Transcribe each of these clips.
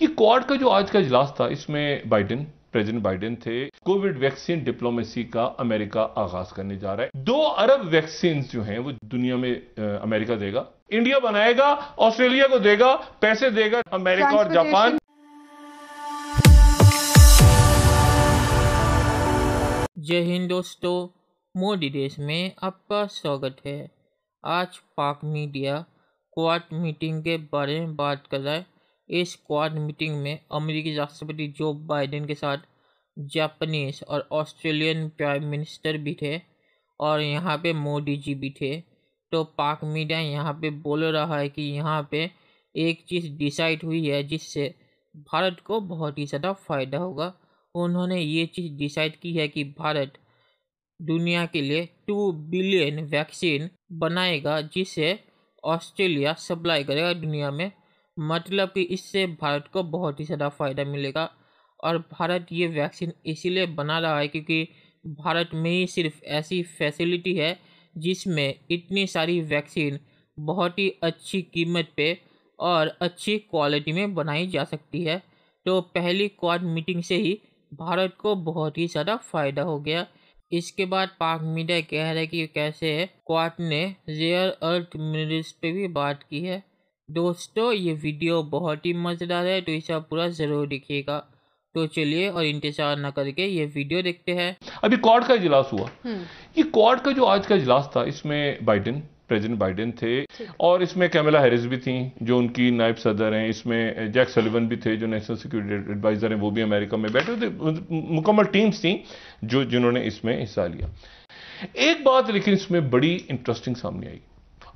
ये क्वाड का जो आज का इजलास था इसमें बाइडेन प्रेसिडेंट बाइडेन थे कोविड वैक्सीन डिप्लोमेसी का अमेरिका आगाज करने जा रहा है दो अरब वैक्सीन जो हैं वो दुनिया में अमेरिका देगा इंडिया बनाएगा ऑस्ट्रेलिया को देगा पैसे देगा अमेरिका और जापान जय हिंद दोस्तों मोदी देश में आपका स्वागत है आज पाक मीडिया क्वाड मीटिंग के बारे में बात कर रहा है इस क्वाड मीटिंग में अमेरिकी राष्ट्रपति जो बाइडेन के साथ जापानीज और ऑस्ट्रेलियन प्राइम मिनिस्टर भी थे और यहाँ पे मोदी जी भी थे तो पाक मीडिया यहाँ पे बोल रहा है कि यहाँ पे एक चीज़ डिसाइड हुई है जिससे भारत को बहुत ही ज़्यादा फायदा होगा उन्होंने ये चीज़ डिसाइड की है कि भारत दुनिया के लिए टू बिलियन वैक्सीन बनाएगा जिसे ऑस्ट्रेलिया सप्लाई करेगा दुनिया में मतलब कि इससे भारत को बहुत ही ज़्यादा फ़ायदा मिलेगा और भारत ये वैक्सीन इसीलिए बना रहा है क्योंकि भारत में ही सिर्फ ऐसी फैसिलिटी है जिसमें इतनी सारी वैक्सीन बहुत ही अच्छी कीमत पे और अच्छी क्वालिटी में बनाई जा सकती है तो पहली क्वाड मीटिंग से ही भारत को बहुत ही ज़्यादा फ़ायदा हो गया इसके बाद पाक मीडिया कह रहा है कि कैसे क्वाड ने रेयर अर्थ मिनरल्स पे भी बात की है दोस्तों ये वीडियो बहुत ही मज़ेदार है तो इसे आप पूरा ज़रूर देखिएगा तो चलिए और इंतजार ना करके ये वीडियो देखते हैं अभी कॉर्ड का इजलास हुआ हम्म। ये कॉर्ड का जो आज का इजलास था इसमें बाइडेन प्रेसिडेंट बाइडेन थे और इसमें कैमला हैरिस भी थी जो उनकी नायब सदर हैं इसमें जैक सलिवन भी थे जो नेशनल सिक्योरिटी एडवाइजर हैं वो भी अमेरिका में बैठे थे मुकम्मल टीम्स थी जो जिन्होंने इसमें हिस्सा लिया एक बात लेकिन इसमें बड़ी इंटरेस्टिंग सामने आई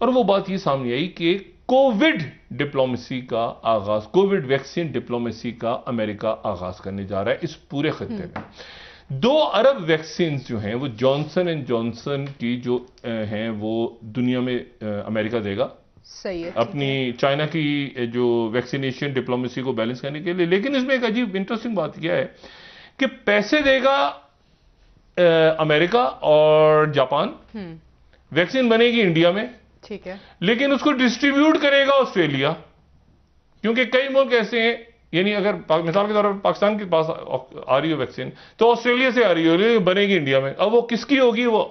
और वो बात ये सामने आई कि कोविड डिप्लोमेसी का आगाज कोविड वैक्सीन डिप्लोमेसी का अमेरिका आगाज करने जा रहा है इस पूरे खत्े हम्म। में दो अरब वैक्सीन जो हैं वो जॉनसन एंड जॉनसन की जो हैं वो दुनिया में अमेरिका देगा सही है अपनी चाइना की जो वैक्सीनेशन डिप्लोमेसी को बैलेंस करने के लिए लेकिन इसमें एक अजीब इंटरेस्टिंग बात यह है कि पैसे देगा अमेरिका और जापान हम्म। वैक्सीन बनेगी इंडिया में ठीक है लेकिन उसको डिस्ट्रीब्यूट करेगा ऑस्ट्रेलिया क्योंकि कई मुल्क ऐसे हैं यानी अगर मिसाल के तौर पर पाकिस्तान के पास आ रही हो वैक्सीन तो ऑस्ट्रेलिया से आ रही हो बनेगी इंडिया में अब वो किसकी होगी वो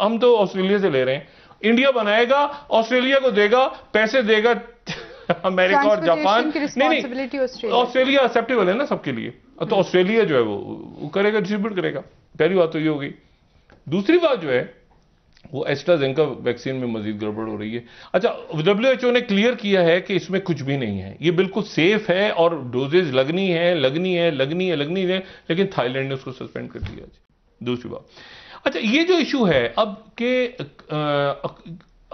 हम तो ऑस्ट्रेलिया से ले रहे हैं इंडिया बनाएगा ऑस्ट्रेलिया को देगा पैसे देगा अमेरिका और जापान नहीं नहीं ऑस्ट्रेलिया एक्सेप्टेबल है ना सबके लिए तो हम्म। ऑस्ट्रेलिया जो है वो, वो करेगा डिस्ट्रीब्यूट करेगा पहली बात तो ये होगी दूसरी बात जो है वो एस्ट्राजेंका वैक्सीन में मजीद गड़बड़ हो रही है अच्छा डब्ल्यू एच ओ ने क्लियर किया है कि इसमें कुछ भी नहीं है ये बिल्कुल सेफ है और डोजेज लगनी है लगनी है लगनी है लगनी है लेकिन थाईलैंड ने उसको सस्पेंड कर दिया दूसरी बात अच्छा ये जो इशू है अब के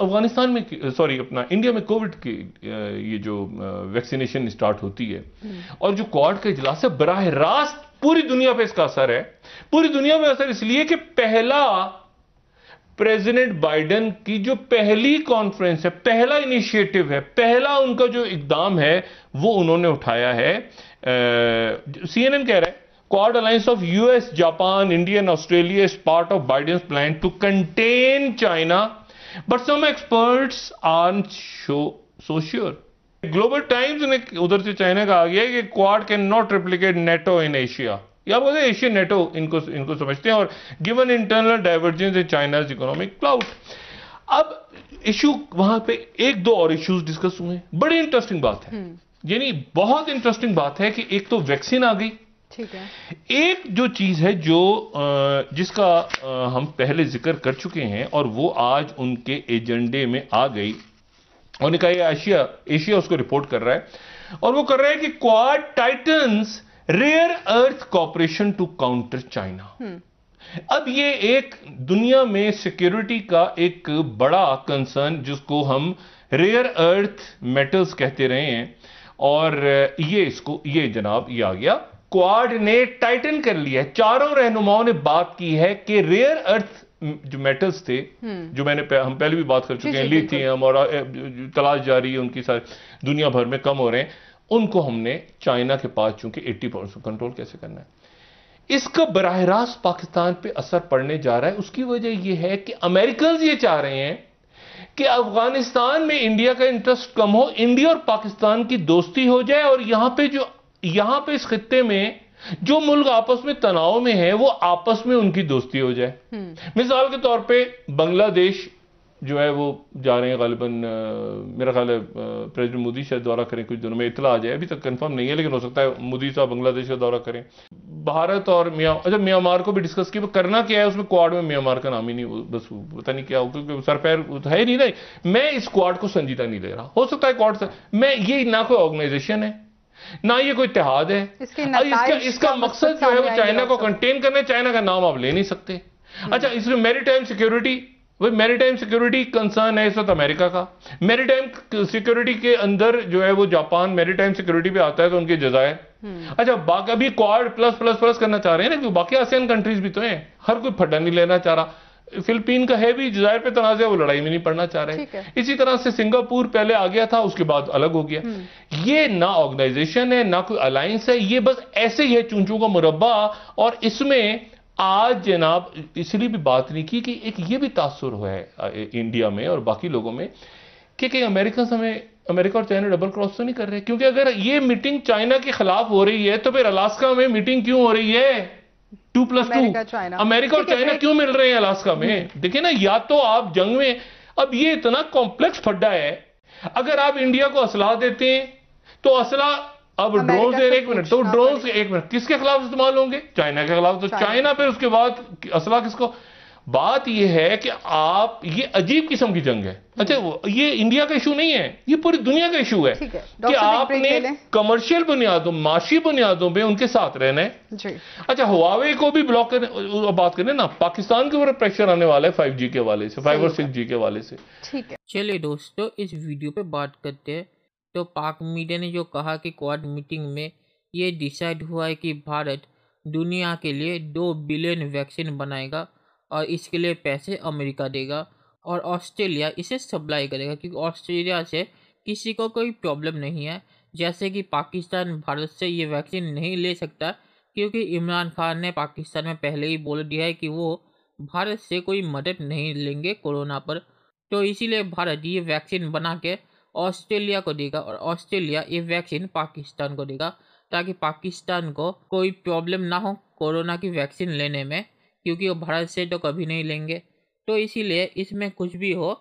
अफगानिस्तान में सॉरी अपना इंडिया में कोविड की ये जो वैक्सीनेशन स्टार्ट होती है हम्म। और जो क्वाड का इजलास है बरह रास्त पूरी दुनिया पे इसका असर है पूरी दुनिया में असर इसलिए कि पहला प्रेसिडेंट बाइडेन की जो पहली कॉन्फ्रेंस है पहला इनिशिएटिव है पहला उनका जो इकदाम है वो उन्होंने उठाया है सीएनएन कह रहा है Quad alliance of US Japan Indian Australia is part of Biden plan to contain China but some experts are show so sure Global Times ने उधर से चाइना का आ गया कि Quad can not replicate NATO in Asia या बोलते Asian NATO इनको इनको समझते हैं और given internal divergence in China's economic clout अब इशू वहां पे एक दो और इश्यूज डिस्कस हुए बड़ी इंटरेस्टिंग बात है हम्म। यानी बहुत इंटरेस्टिंग बात है कि एक तो वैक्सीन आ गई ठीक है एक जो चीज है जो जिसका हम पहले जिक्र कर चुके हैं और वो आज उनके एजेंडे में आ गई उन्होंने कहा एशिया एशिया उसको रिपोर्ट कर रहा है और वो कर रहा है कि Quad tightens rare earth cooperation to counter China अब ये एक दुनिया में सिक्योरिटी का एक बड़ा कंसर्न जिसको हम रेयर अर्थ मेटल्स कहते रहे हैं और ये इसको ये जनाब ये आ गया क्वाड ने टाइटन कर लिया है चारों रहनुमाओं ने बात की है कि रेयर अर्थ जो मेटल्स थे hmm. जो मैंने हम पहले भी बात कर चुके हैं लिथियम और तलाश जारी है उनकी सारी दुनिया भर में कम हो रहे हैं उनको हमने चाइना के पास चूंकि 80 परसेंट कंट्रोल कैसे करना है इसका बरह रास्त पाकिस्तान पे असर पड़ने जा रहा है उसकी वजह यह है कि अमेरिकन ये चाह रहे हैं कि अफगानिस्तान में इंडिया का इंटरेस्ट कम हो इंडिया और पाकिस्तान की दोस्ती हो जाए और यहां पे जो यहां पे इस खत्ते में जो मुल्क आपस में तनाव में है वो आपस में उनकी दोस्ती हो जाए हम्म। मिसाल के तौर पे बांग्लादेश जो है वो जा रहे हैं गालिबा मेरा ख्याल है प्रेसिडेंट मोदी शायद दौरा करें कुछ दिनों में इतला आ जाए अभी तक कंफर्म नहीं है लेकिन हो सकता है मोदी साहब बांग्लादेश का दौरा करें भारत और म्या अच्छा म्यांमार को भी डिस्कस किया करना क्या है उसमें क्वाड में म्यांमार का नाम ही नहीं बस पता नहीं क्या हो क्योंकि सर पैर है नहीं ना मैं इस क्वाड को संजीदा नहीं ले रहा हो सकता है क्वाड से मैं ये ना कोई ऑर्गेनाइजेशन है ना ये कोई इतिहाद है इसका, इसका मकसद जो है वो चाइना को कंटेन करना है चाइना का नाम आप ले नहीं सकते हम्म। अच्छा इसमें मेरी टाइम सिक्योरिटी वही मेरीटाइम सिक्योरिटी कंसर्न है इस वक्त अमेरिका का मेरीटाइम सिक्योरिटी के अंदर जो है वो जापान मेरीटाइम सिक्योरिटी पे आता है तो उनके जजायर हम्म। अच्छा बाकी अभी क्वार प्लस प्लस प्लस करना चाह रहे हैं ना क्योंकि बाकी आसियान कंट्रीज भी तो हैं हर कोई फटा नहीं लेना चाह रहा फिलिपीन का है भी जजायर पे है वो लड़ाई में नहीं पड़ना चाह रहे इसी तरह से सिंगापुर पहले आ गया था उसके बाद अलग हो गया हम्म। ये ना ऑर्गेनाइजेशन है ना कोई अलायंस है ये बस ऐसे ही है चूंचू का मुरब्बा और इसमें आज जनाब इसलिए भी बात नहीं की कि एक ये भी तासुर है इंडिया में और बाकी लोगों में कि कहीं अमेरिका हमें अमेरिका और चाइना डबल क्रॉस तो नहीं कर रहे क्योंकि अगर ये मीटिंग चाइना के खिलाफ हो रही है तो फिर अलास्का में मीटिंग क्यों हो रही है टू प्लस टू अमेरिका और चाइना क्यों मिल रहे हैं अलास्का में हम्म। देखिए ना या तो आप जंग में अब ये इतना कॉम्प्लेक्स फड्डा है अगर आप इंडिया को असलाह देते हैं तो असलाह अब ड्रोन एक मिनट तो ड्रोन एक मिनट किसके खिलाफ इस्तेमाल होंगे चाइना के खिलाफ तो चाइना फिर उसके बाद असला किसको बात यह है कि आप ये अजीब किस्म की जंग है अच्छा ये इंडिया का इशू नहीं है ये पूरी दुनिया का इशू है, है। कि आपने कमर्शियल बुनियादों माशी बुनियादों पे उनके साथ रहना है अच्छा हुआवे को भी ब्लॉक करने बात करें ना पाकिस्तान के ऊपर प्रेशर आने वाला है फाइव के वाले से फाइव और सिक्स के वाले से ठीक है चलिए दोस्तों इस वीडियो पे बात करते हैं तो पाक मीडिया ने जो कहा कि क्वाड मीटिंग में ये डिसाइड हुआ है कि भारत दुनिया के लिए दो बिलियन वैक्सीन बनाएगा और इसके लिए पैसे अमेरिका देगा और ऑस्ट्रेलिया इसे सप्लाई करेगा क्योंकि ऑस्ट्रेलिया से किसी को कोई प्रॉब्लम नहीं है जैसे कि पाकिस्तान भारत से ये वैक्सीन नहीं ले सकता क्योंकि इमरान खान ने पाकिस्तान में पहले ही बोल दिया है कि वो भारत से कोई मदद नहीं लेंगे कोरोना पर तो इसीलिए भारत ये वैक्सीन बना के ऑस्ट्रेलिया को देगा और ऑस्ट्रेलिया ये वैक्सीन पाकिस्तान को देगा ताकि पाकिस्तान को कोई प्रॉब्लम ना हो कोरोना की वैक्सीन लेने में क्योंकि वो भारत से तो कभी नहीं लेंगे तो इसीलिए इसमें कुछ भी हो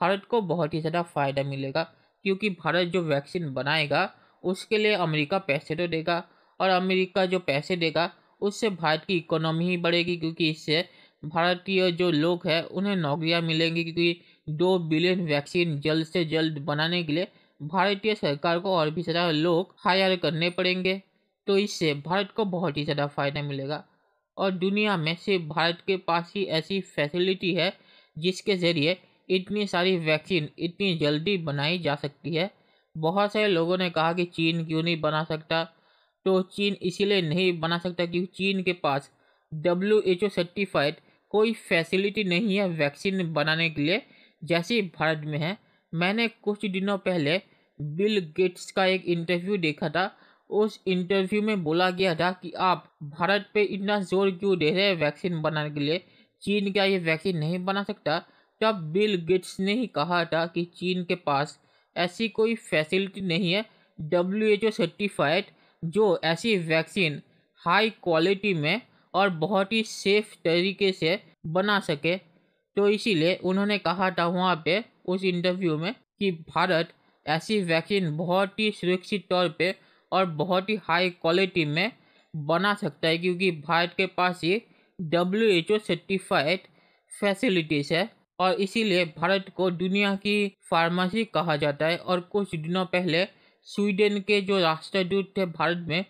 भारत को बहुत ही ज़्यादा फ़ायदा मिलेगा क्योंकि भारत जो वैक्सीन बनाएगा उसके लिए अमेरिका पैसे तो देगा और अमेरिका जो पैसे देगा उससे भारत की इकोनॉमी ही बढ़ेगी क्योंकि इससे भारतीय जो लोग हैं उन्हें नौकरियाँ मिलेंगी क्योंकि दो बिलियन वैक्सीन जल्द से जल्द बनाने के लिए भारतीय सरकार को और भी ज़्यादा लोग हायर करने पड़ेंगे तो इससे भारत को बहुत ही ज़्यादा फ़ायदा मिलेगा और दुनिया में सिर्फ भारत के पास ही ऐसी फैसिलिटी है जिसके ज़रिए इतनी सारी वैक्सीन इतनी जल्दी बनाई जा सकती है बहुत सारे लोगों ने कहा कि चीन क्यों नहीं बना सकता तो चीन इसीलिए नहीं बना सकता क्योंकि चीन के पास डब्ल्यू एच ओ सर्टिफाइड कोई फैसिलिटी नहीं है वैक्सीन बनाने के लिए जैसे भारत में है मैंने कुछ दिनों पहले बिल गेट्स का एक इंटरव्यू देखा था उस इंटरव्यू में बोला गया था कि आप भारत पे इतना जोर क्यों दे रहे हैं वैक्सीन बनाने के लिए चीन क्या ये वैक्सीन नहीं बना सकता तब बिल गेट्स ने ही कहा था कि चीन के पास ऐसी कोई फैसिलिटी नहीं है डब्ल्यू एच ओ सर्टिफाइड जो ऐसी वैक्सीन हाई क्वालिटी में और बहुत ही सेफ तरीके से बना सके तो इसीलिए उन्होंने कहा था वहाँ पे उस इंटरव्यू में कि भारत ऐसी वैक्सीन बहुत ही सुरक्षित तौर पे और बहुत ही हाई क्वालिटी में बना सकता है क्योंकि भारत के पास ही W H O certified facilities है और इसीलिए भारत को दुनिया की फार्मेसी कहा जाता है और कुछ दिनों पहले स्वीडन के जो राष्ट्रदूत थे भारत में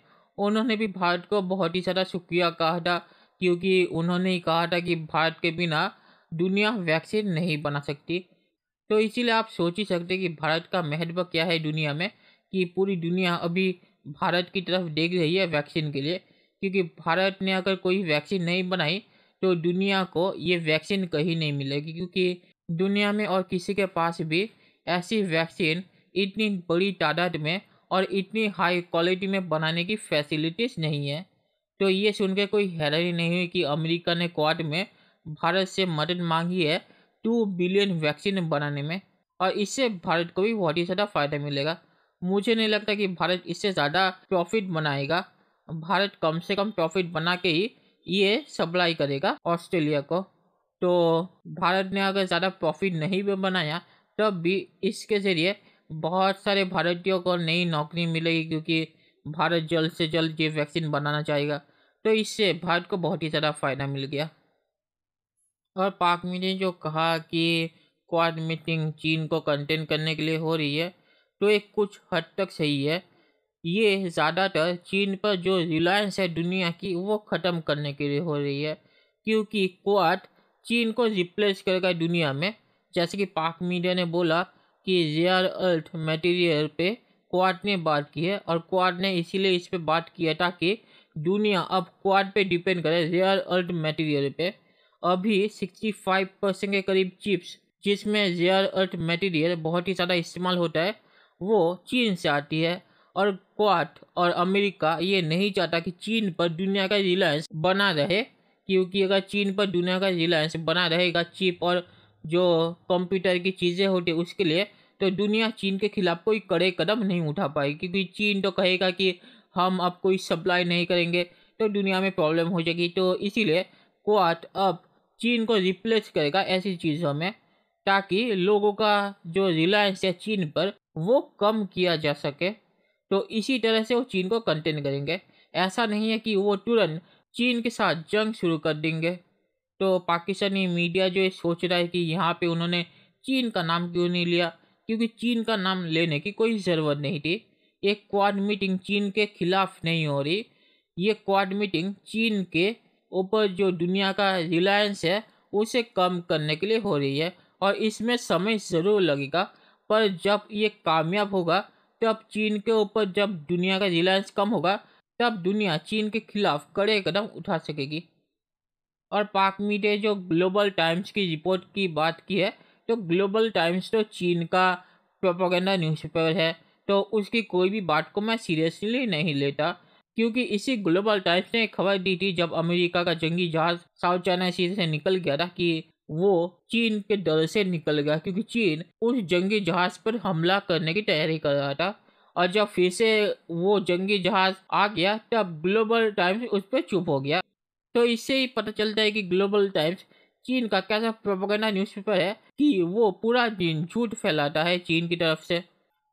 उन्होंने भी भारत को बहुत ही ज़्यादा शुक्रिया कहा था क्योंकि उन्होंने ही कहा था कि भारत के बिना दुनिया वैक्सीन नहीं बना सकती तो इसीलिए आप सोच ही सकते कि भारत का महत्व क्या है दुनिया में कि पूरी दुनिया अभी भारत की तरफ देख रही है वैक्सीन के लिए क्योंकि भारत ने अगर कोई वैक्सीन नहीं बनाई तो दुनिया को ये वैक्सीन कहीं नहीं मिलेगी क्योंकि दुनिया में और किसी के पास भी ऐसी वैक्सीन इतनी बड़ी तादाद में और इतनी हाई क्वालिटी में बनाने की फैसिलिटीज़ नहीं है तो ये सुनकर कोई हैरानी नहीं हुई कि अमेरिका ने क्वाड में भारत से मदद मांगी है टू बिलियन वैक्सीन बनाने में और इससे भारत को भी बहुत ही ज़्यादा फ़ायदा मिलेगा मुझे नहीं लगता कि भारत इससे ज़्यादा प्रॉफिट बनाएगा भारत कम से कम प्रॉफिट बना के ही ये सप्लाई करेगा ऑस्ट्रेलिया को तो भारत ने अगर ज़्यादा प्रॉफिट नहीं भी बनाया तब तो भी इसके ज़रिए बहुत सारे भारतीयों को नई नौकरी मिलेगी क्योंकि भारत जल्द से जल्द ये वैक्सीन बनाना चाहेगा तो इससे भारत को बहुत ही ज़्यादा फ़ायदा मिल गया और पाक पाकमी ने जो कहा कि क्वाड मीटिंग चीन को कंटेन करने के लिए हो रही है तो एक कुछ हद तक सही है ये ज़्यादातर चीन पर जो रिलायंस है दुनिया की वो ख़त्म करने के लिए हो रही है क्योंकि क्वाड चीन को रिप्लेस करेगा दुनिया में जैसे कि पाक मीडिया ने बोला कि रेयर अर्थ मटेरियल पे क्वाड ने बात की है और क्वाड ने इसीलिए इस पर बात किया था कि दुनिया अब क्वाड पे डिपेंड करे रेयर अर्थ मटेरियल पे अभी 65 परसेंट के करीब चिप्स जिसमें रेयर अर्थ मटेरियल बहुत ही ज़्यादा इस्तेमाल होता है वो चीन से आती है और क्वाट और अमेरिका ये नहीं चाहता कि चीन पर दुनिया का रिलायंस बना रहे क्योंकि अगर चीन पर दुनिया का रिलायंस बना रहेगा चिप और जो कंप्यूटर की चीज़ें होती है उसके लिए तो दुनिया चीन के खिलाफ कोई कड़े कदम नहीं उठा पाएगी क्योंकि चीन तो कहेगा कि हम अब कोई सप्लाई नहीं करेंगे तो दुनिया में प्रॉब्लम हो जाएगी तो इसीलिए क्वाट अब चीन को रिप्लेस करेगा ऐसी चीज़ों में ताकि लोगों का जो रिलायंस है चीन पर वो कम किया जा सके तो इसी तरह से वो चीन को कंटेन करेंगे ऐसा नहीं है कि वो तुरंत चीन के साथ जंग शुरू कर देंगे तो पाकिस्तानी मीडिया जो सोच रहा है कि यहाँ पे उन्होंने चीन का नाम क्यों नहीं लिया क्योंकि चीन का नाम लेने की कोई ज़रूरत नहीं थी एक क्वाड मीटिंग चीन के खिलाफ नहीं हो रही ये क्वाड मीटिंग चीन के ऊपर जो दुनिया का रिलायंस है उसे कम करने के लिए हो रही है और इसमें समय ज़रूर लगेगा पर जब ये कामयाब होगा तब चीन के ऊपर जब दुनिया का रिलायंस कम होगा तब दुनिया चीन के खिलाफ कड़े कदम उठा सकेगी और पाक मीडिया जो ग्लोबल टाइम्स की रिपोर्ट की बात की है तो ग्लोबल टाइम्स तो चीन का प्रोपागेंडा न्यूज़पेपर है तो उसकी कोई भी बात को मैं सीरियसली नहीं लेता क्योंकि इसी ग्लोबल टाइम्स ने खबर दी थी जब अमेरिका का जंगी जहाज साउथ चाइना सी से निकल गया था कि वो चीन के दल से निकल गया क्योंकि चीन उस जंगी जहाज पर हमला करने की तैयारी कर रहा था और जब फिर से वो जंगी जहाज आ गया तब ग्लोबल टाइम्स उस पर चुप हो गया तो इससे ही पता चलता है कि ग्लोबल टाइम्स चीन का कैसा प्रोपोगंडा न्यूज़पेपर है कि वो पूरा दिन झूठ फैलाता है चीन की तरफ से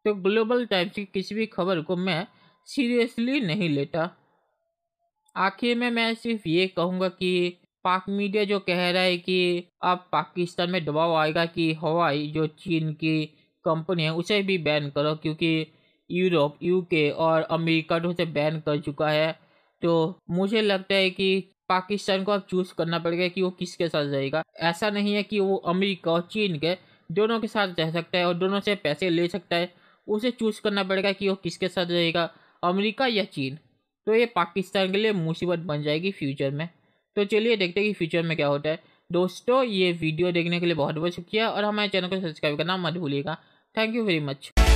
तो ग्लोबल टाइम्स की किसी भी खबर को मैं सीरियसली नहीं लेता आखिर में मैं सिर्फ ये कहूँगा कि पाक मीडिया जो कह रहा है कि अब पाकिस्तान में दबाव आएगा कि हवाई जो चीन की कंपनी है उसे भी बैन करो क्योंकि यूरोप यूके और अमेरिका तो उसे बैन कर चुका है तो मुझे लगता है कि पाकिस्तान को अब चूज़ करना पड़ेगा कि वो किसके साथ रहेगा ऐसा नहीं है कि वो अमेरिका और चीन के दोनों के साथ रह सकता है और दोनों से पैसे ले सकता है उसे चूज़ करना पड़ेगा कि वो किसके साथ रहेगा अमेरिका या चीन तो ये पाकिस्तान के लिए मुसीबत बन जाएगी फ्यूचर में तो चलिए देखते हैं कि फ्यूचर में क्या होता है दोस्तों ये वीडियो देखने के लिए बहुत बहुत शुक्रिया और हमारे चैनल को सब्सक्राइब करना मत भूलिएगा थैंक यू वेरी मच